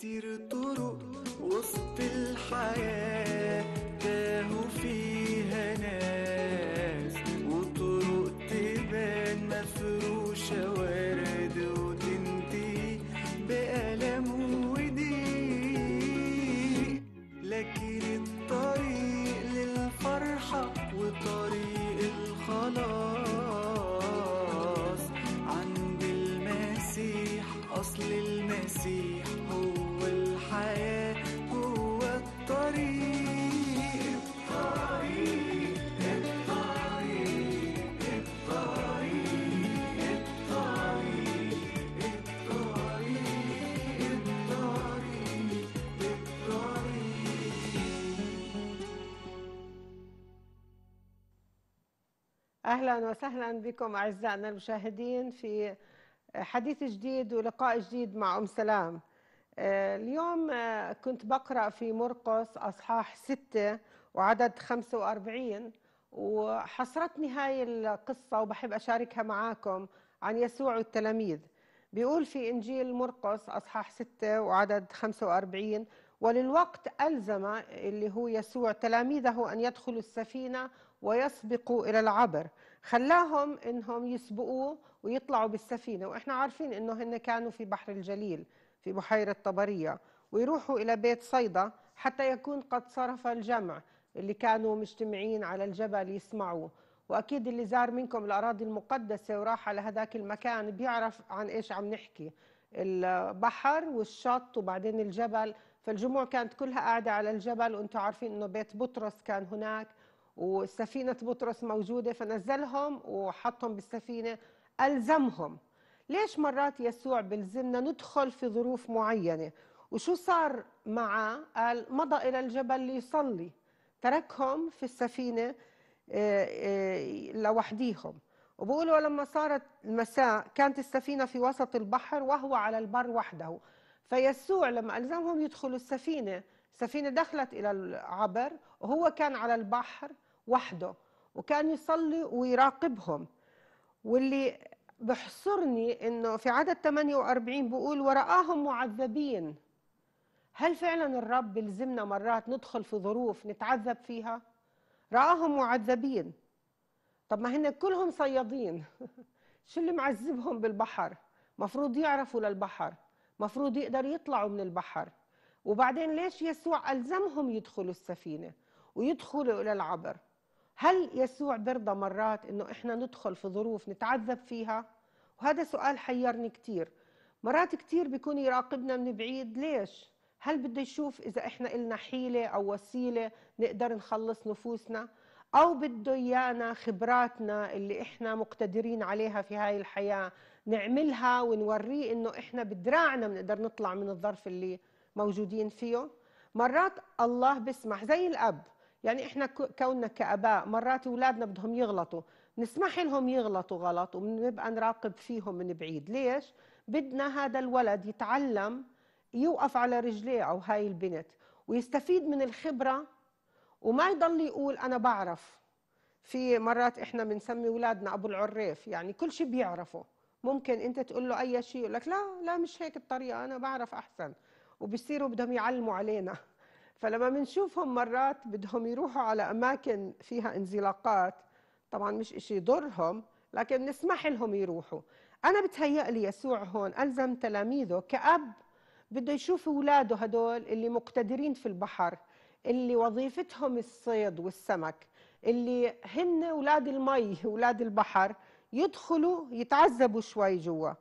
كتير طرق وسط الحياة تاهوا فيها ناس وطرق تبان مفروشة ورد وتنتهي بألم وضيق لكن الطريق للفرحة وطريق الخلاص عند المسيح أصل المسيح اهلا وسهلا بكم اعزائنا المشاهدين في حديث جديد ولقاء جديد مع ام سلام. آه، اليوم آه، كنت بقرا في مرقس اصحاح 6 وعدد 45 وحصرتني هاي القصه وبحب اشاركها معاكم عن يسوع والتلاميذ. بيقول في انجيل مرقس اصحاح 6 وعدد 45 وللوقت ألزم اللي هو يسوع تلاميذه أن يدخلوا السفينة ويسبقوا إلى العبر خلاهم إنهم يسبقوه ويطلعوا بالسفينة وإحنا عارفين إنه هن كانوا في بحر الجليل في بحيرة طبرية ويروحوا إلى بيت صيدا حتى يكون قد صرف الجمع اللي كانوا مجتمعين على الجبل يسمعوه واكيد اللي زار منكم الاراضي المقدسه وراح على هذاك المكان بيعرف عن ايش عم نحكي البحر والشط وبعدين الجبل فالجموع كانت كلها قاعده على الجبل وانتم عارفين انه بيت بطرس كان هناك وسفينة بطرس موجودة فنزلهم وحطهم بالسفينة ألزمهم ليش مرات يسوع بلزمنا ندخل في ظروف معينة وشو صار معه قال مضى إلى الجبل ليصلي تركهم في السفينة آه، آه، لوحديهم وبقولوا لما صارت المساء كانت السفينة في وسط البحر وهو على البر وحده فيسوع لما ألزمهم يدخلوا السفينة السفينة دخلت إلى العبر وهو كان على البحر وحده وكان يصلي ويراقبهم واللي بحصرني انه في عدد 48 بقول ورآهم معذبين هل فعلا الرب بيلزمنا مرات ندخل في ظروف نتعذب فيها رآهم معذبين طب ما هن كلهم صيادين شو اللي معذبهم بالبحر مفروض يعرفوا للبحر مفروض يقدروا يطلعوا من البحر وبعدين ليش يسوع ألزمهم يدخلوا السفينة ويدخلوا إلى العبر هل يسوع برضى مرات انه احنا ندخل في ظروف نتعذب فيها وهذا سؤال حيرني كثير مرات كثير بيكون يراقبنا من بعيد ليش هل بده يشوف اذا احنا إلنا حيله او وسيله نقدر نخلص نفوسنا او بده ايانا خبراتنا اللي احنا مقتدرين عليها في هاي الحياه نعملها ونوريه انه احنا بدراعنا بنقدر نطلع من الظرف اللي موجودين فيه مرات الله بيسمح زي الاب يعني احنا كوننا كاباء مرات اولادنا بدهم يغلطوا نسمح لهم يغلطوا غلط وبنبقى نراقب فيهم من بعيد ليش بدنا هذا الولد يتعلم يوقف على رجليه او هاي البنت ويستفيد من الخبره وما يضل يقول انا بعرف في مرات احنا بنسمي اولادنا ابو العريف يعني كل شيء بيعرفه ممكن انت تقول له اي شيء يقول لك لا لا مش هيك الطريقه انا بعرف احسن وبصيروا بدهم يعلموا علينا فلما بنشوفهم مرات بدهم يروحوا على اماكن فيها انزلاقات طبعا مش شيء يضرهم لكن نسمح لهم يروحوا انا بتهيأ لي يسوع هون الزم تلاميذه كاب بده يشوف اولاده هدول اللي مقتدرين في البحر اللي وظيفتهم الصيد والسمك اللي هن اولاد المي اولاد البحر يدخلوا يتعذبوا شوي جوا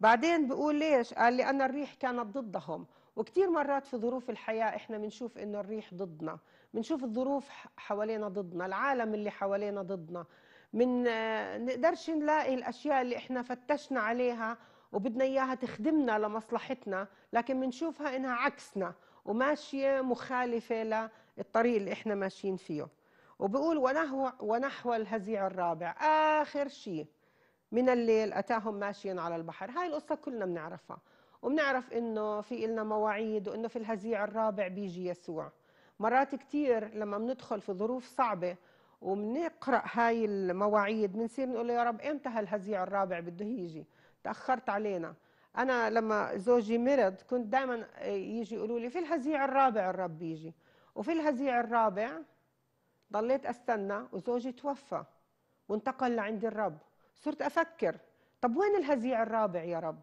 بعدين بقول ليش قال لي انا الريح كانت ضدهم وكثير مرات في ظروف الحياة إحنا بنشوف إنه الريح ضدنا بنشوف الظروف حوالينا ضدنا العالم اللي حوالينا ضدنا من آه، نقدرش نلاقي الأشياء اللي إحنا فتشنا عليها وبدنا إياها تخدمنا لمصلحتنا لكن بنشوفها إنها عكسنا وماشية مخالفة للطريق اللي إحنا ماشيين فيه وبقول ونحو, ونحو الهزيع الرابع آخر شيء من الليل أتاهم ماشيا على البحر هاي القصة كلنا بنعرفها وبنعرف انه في إلنا مواعيد وانه في الهزيع الرابع بيجي يسوع مرات كثير لما بندخل في ظروف صعبه وبنقرا هاي المواعيد بنصير نقول يا رب امتى هالهزيع الرابع بده يجي تاخرت علينا انا لما زوجي مرض كنت دائما يجي يقولوا لي في الهزيع الرابع الرب بيجي وفي الهزيع الرابع ضليت استنى وزوجي توفى وانتقل لعند الرب صرت افكر طب وين الهزيع الرابع يا رب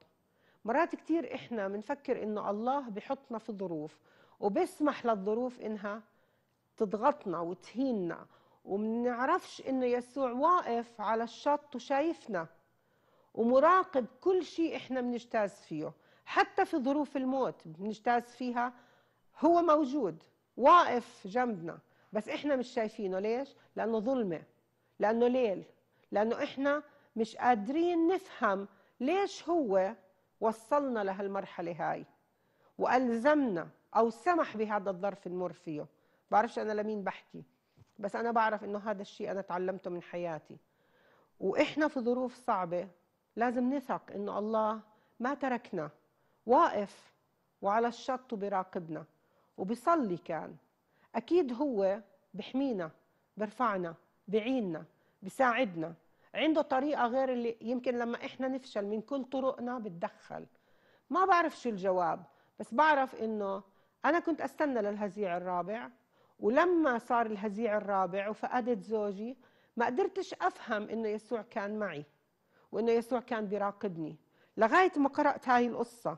مرات كتير احنا بنفكر انه الله بحطنا في ظروف وبيسمح للظروف انها تضغطنا وتهيننا ومنعرفش انه يسوع واقف على الشط وشايفنا ومراقب كل شيء احنا بنجتاز فيه حتى في ظروف الموت بنجتاز فيها هو موجود واقف جنبنا بس احنا مش شايفينه ليش لانه ظلمه لانه ليل لانه احنا مش قادرين نفهم ليش هو وصلنا لهالمرحلة هاي وألزمنا أو سمح بهذا الظرف نمر فيه بعرفش أنا لمين بحكي بس أنا بعرف إنه هذا الشيء أنا تعلمته من حياتي وإحنا في ظروف صعبة لازم نثق إنه الله ما تركنا واقف وعلى الشط وبراقبنا وبيصلي كان أكيد هو بحمينا برفعنا بعيننا بساعدنا عنده طريقه غير اللي يمكن لما احنا نفشل من كل طرقنا بتدخل ما بعرف شو الجواب بس بعرف انه انا كنت استنى للهزيع الرابع ولما صار الهزيع الرابع وفقدت زوجي ما قدرتش افهم انه يسوع كان معي وانه يسوع كان بيراقبني لغايه ما قرات هاي القصه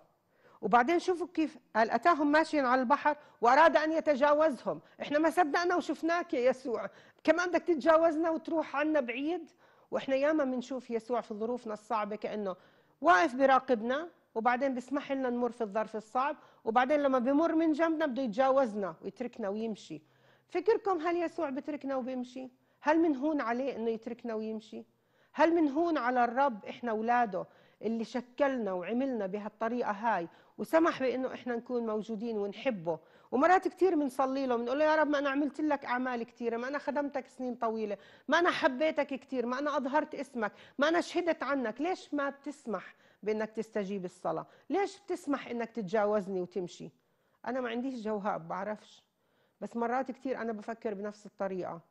وبعدين شوفوا كيف قال اتاهم ماشيا على البحر واراد ان يتجاوزهم احنا ما صدقنا وشفناك يا يسوع كمان بدك تتجاوزنا وتروح عنا بعيد واحنا ياما بنشوف يسوع في ظروفنا الصعبه كانه واقف براقبنا وبعدين بيسمح لنا نمر في الظرف الصعب وبعدين لما بمر من جنبنا بده يتجاوزنا ويتركنا ويمشي فكركم هل يسوع بتركنا وبيمشي هل منهون عليه انه يتركنا ويمشي هل منهون على الرب احنا اولاده اللي شكلنا وعملنا بهالطريقه هاي وسمح بانه احنا نكون موجودين ونحبه ومرات كثير بنصلي له بنقول له يا رب ما انا عملت لك اعمال كثيره ما انا خدمتك سنين طويله ما انا حبيتك كثير ما انا اظهرت اسمك ما انا شهدت عنك ليش ما بتسمح بانك تستجيب الصلاه ليش بتسمح انك تتجاوزني وتمشي انا ما عنديش جواب بعرفش بس مرات كثير انا بفكر بنفس الطريقه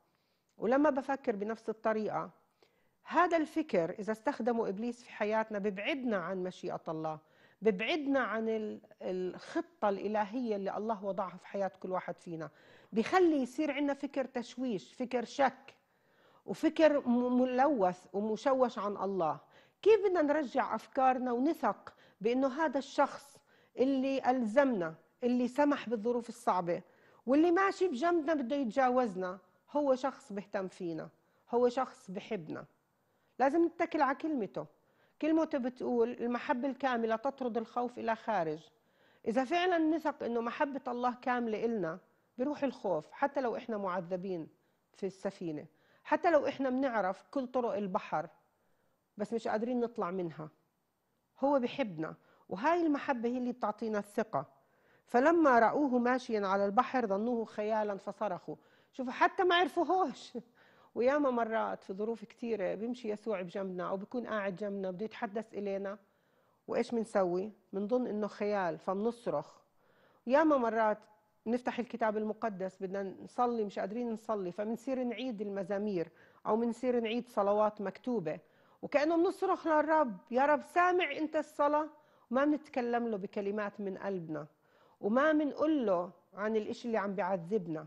ولما بفكر بنفس الطريقه هذا الفكر اذا استخدمه ابليس في حياتنا ببعدنا عن مشيئه الله ببعدنا عن الخطة الإلهية اللي الله وضعها في حياة كل واحد فينا بخلي يصير عندنا فكر تشويش فكر شك وفكر ملوث ومشوش عن الله كيف بدنا نرجع أفكارنا ونثق بأنه هذا الشخص اللي ألزمنا اللي سمح بالظروف الصعبة واللي ماشي بجنبنا بده يتجاوزنا هو شخص بيهتم فينا هو شخص بحبنا لازم نتكل على كلمته كلمته بتقول المحبة الكاملة تطرد الخوف إلى خارج إذا فعلا نثق إنه محبة الله كاملة إلنا بروح الخوف حتى لو إحنا معذبين في السفينة حتى لو إحنا بنعرف كل طرق البحر بس مش قادرين نطلع منها هو بحبنا وهاي المحبة هي اللي بتعطينا الثقة فلما رأوه ماشيا على البحر ظنوه خيالا فصرخوا شوفوا حتى ما عرفوهوش وياما مرات في ظروف كثيره بيمشي يسوع بجنبنا او بيكون قاعد جنبنا بده يتحدث الينا وايش بنسوي بنظن انه خيال فبنصرخ وياما مرات بنفتح الكتاب المقدس بدنا نصلي مش قادرين نصلي فبنصير نعيد المزامير او بنصير نعيد صلوات مكتوبه وكانه بنصرخ للرب يا رب سامع انت الصلاه وما بنتكلم له بكلمات من قلبنا وما بنقول له عن الإشي اللي عم بيعذبنا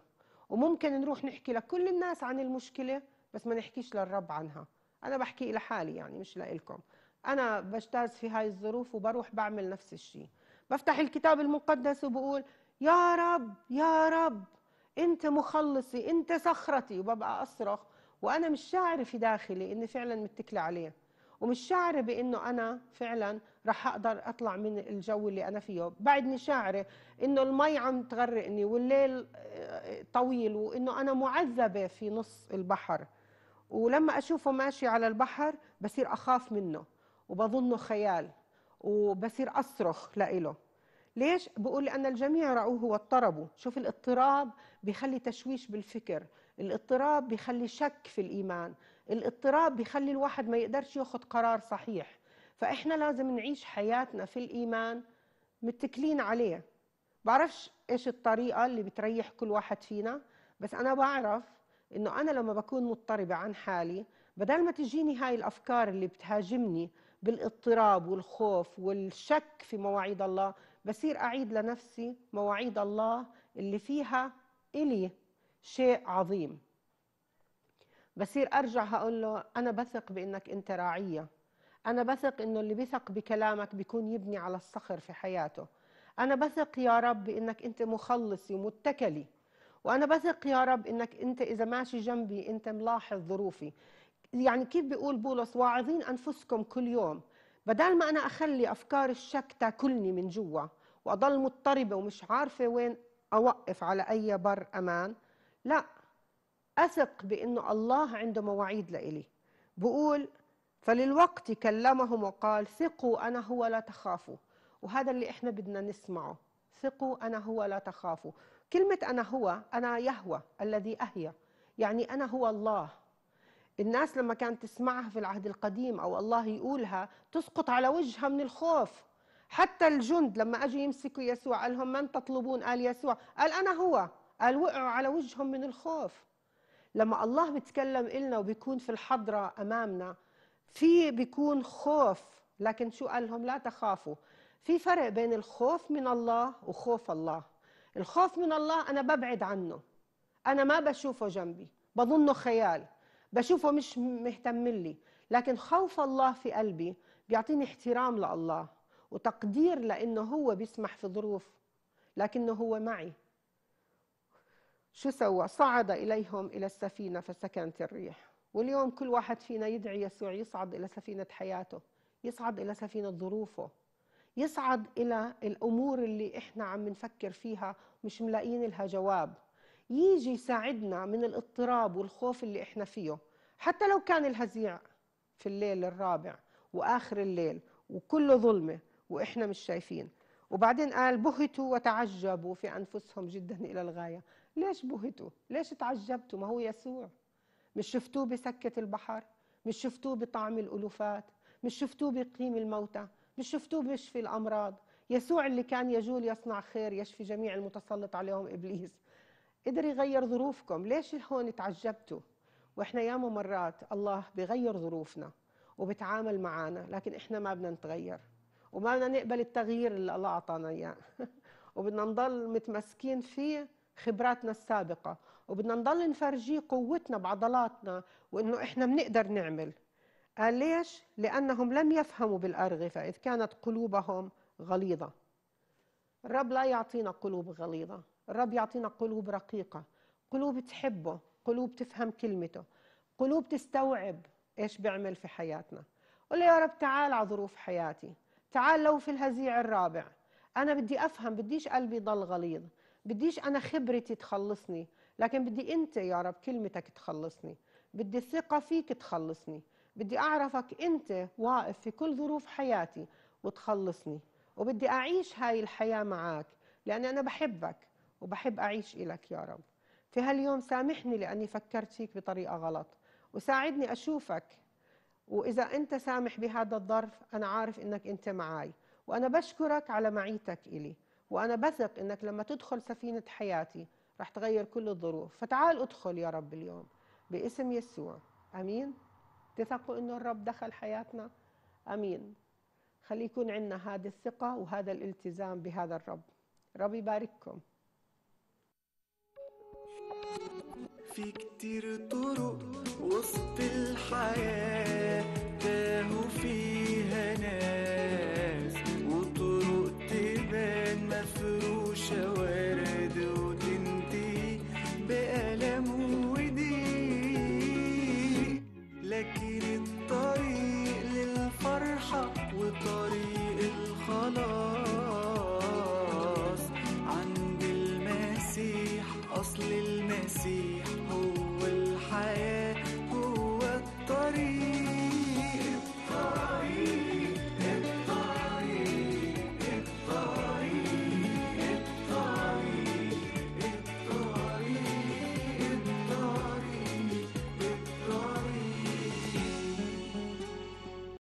وممكن نروح نحكي لكل الناس عن المشكله بس ما نحكيش للرب عنها انا بحكي لحالي يعني مش لإلكم انا بجتاز في هاي الظروف وبروح بعمل نفس الشيء بفتح الكتاب المقدس وبقول يا رب يا رب انت مخلصي انت صخرتي وببقى اصرخ وانا مش شاعر في داخلي اني فعلا متكله عليه ومش شاعره بانه انا فعلا رح اقدر اطلع من الجو اللي انا فيه بعدني شاعره انه المي عم تغرقني والليل آه، طويل وانه انا معذبه في نص البحر ولما اشوفه ماشي على البحر بصير اخاف منه وبظنه خيال وبصير اصرخ لإله ليش بقول لأن الجميع رأوه واضطربوا شوف الاضطراب بيخلي تشويش بالفكر الاضطراب بيخلي شك في الايمان الاضطراب بيخلي الواحد ما يقدرش ياخد قرار صحيح فإحنا لازم نعيش حياتنا في الإيمان متكلين عليه بعرفش إيش الطريقة اللي بتريح كل واحد فينا بس أنا بعرف إنه أنا لما بكون مضطربة عن حالي بدل ما تجيني هاي الأفكار اللي بتهاجمني بالاضطراب والخوف والشك في مواعيد الله بصير أعيد لنفسي مواعيد الله اللي فيها إلي شيء عظيم بصير ارجع هقول له انا بثق بانك انت راعيه انا بثق انه اللي بيثق بكلامك بيكون يبني على الصخر في حياته انا بثق يا رب بانك انت مخلصي ومتكلي وانا بثق يا رب انك انت اذا ماشي جنبي انت ملاحظ ظروفي يعني كيف بيقول بولس واعظين انفسكم كل يوم بدل ما انا اخلي افكار الشك تاكلني من جوا واضل مضطربه ومش عارفه وين اوقف على اي بر امان لا أثق بأنه الله عنده مواعيد لإلي بقول فللوقت كلمهم وقال ثقوا أنا هو لا تخافوا وهذا اللي إحنا بدنا نسمعه ثقوا أنا هو لا تخافوا كلمة أنا هو أنا يهوى الذي أهيا يعني أنا هو الله الناس لما كانت تسمعها في العهد القديم أو الله يقولها تسقط على وجهها من الخوف حتى الجند لما أجوا يمسكوا يسوع قال لهم من تطلبون قال يسوع قال أنا هو قال وقعوا على وجههم من الخوف لما الله بيتكلم إلنا وبيكون في الحضرة أمامنا في بيكون خوف لكن شو قال لهم لا تخافوا في فرق بين الخوف من الله وخوف الله الخوف من الله أنا ببعد عنه أنا ما بشوفه جنبي بظنه خيال بشوفه مش مهتم لي لكن خوف الله في قلبي بيعطيني احترام لله وتقدير لأنه هو بيسمح في ظروف لكنه هو معي شو سوى صعد إليهم إلى السفينة فسكنت الريح واليوم كل واحد فينا يدعي يسوع يصعد إلى سفينة حياته يصعد إلى سفينة ظروفه يصعد إلى الأمور اللي إحنا عم نفكر فيها مش ملاقيين لها جواب يجي يساعدنا من الاضطراب والخوف اللي إحنا فيه حتى لو كان الهزيع في الليل الرابع وآخر الليل وكله ظلمة وإحنا مش شايفين وبعدين قال بهتوا وتعجبوا في أنفسهم جدا إلى الغاية ليش بهتوا ليش تعجبتوا ما هو يسوع مش شفتوه بسكة البحر مش شفتوه بطعم الألوفات مش شفتوه بقيم الموتى مش شفتوه بيشفي الأمراض يسوع اللي كان يجول يصنع خير يشفي جميع المتسلط عليهم إبليس قدر يغير ظروفكم ليش هون تعجبتوا وإحنا ياما مرات الله بغير ظروفنا وبتعامل معنا لكن إحنا ما بدنا نتغير وما بدنا نقبل التغيير اللي الله أعطانا إياه وبدنا نضل متمسكين فيه خبراتنا السابقه وبدنا نضل نفرجيه قوتنا بعضلاتنا وانه احنا بنقدر نعمل قال ليش لانهم لم يفهموا بالارغفه اذ كانت قلوبهم غليظه الرب لا يعطينا قلوب غليظه الرب يعطينا قلوب رقيقه قلوب تحبه قلوب تفهم كلمته قلوب تستوعب ايش بيعمل في حياتنا قل يا رب تعال على ظروف حياتي تعال لو في الهزيع الرابع انا بدي افهم بديش قلبي ضل غليظ بديش انا خبرتي تخلصني لكن بدي انت يا رب كلمتك تخلصني بدي الثقه فيك تخلصني بدي اعرفك انت واقف في كل ظروف حياتي وتخلصني وبدي اعيش هاي الحياه معك لاني انا بحبك وبحب اعيش إلك يا رب في هاليوم سامحني لاني فكرت فيك بطريقه غلط وساعدني اشوفك واذا انت سامح بهذا الظرف انا عارف انك انت معي وانا بشكرك على معيتك الي وأنا بثق إنك لما تدخل سفينة حياتي رح تغير كل الظروف فتعال ادخل يا رب اليوم باسم يسوع أمين تثقوا إنه الرب دخل حياتنا أمين خلي يكون عندنا هذه الثقة وهذا الالتزام بهذا الرب رب يبارككم في كتير طرق وسط الحياة تاهوا فيها 有些微。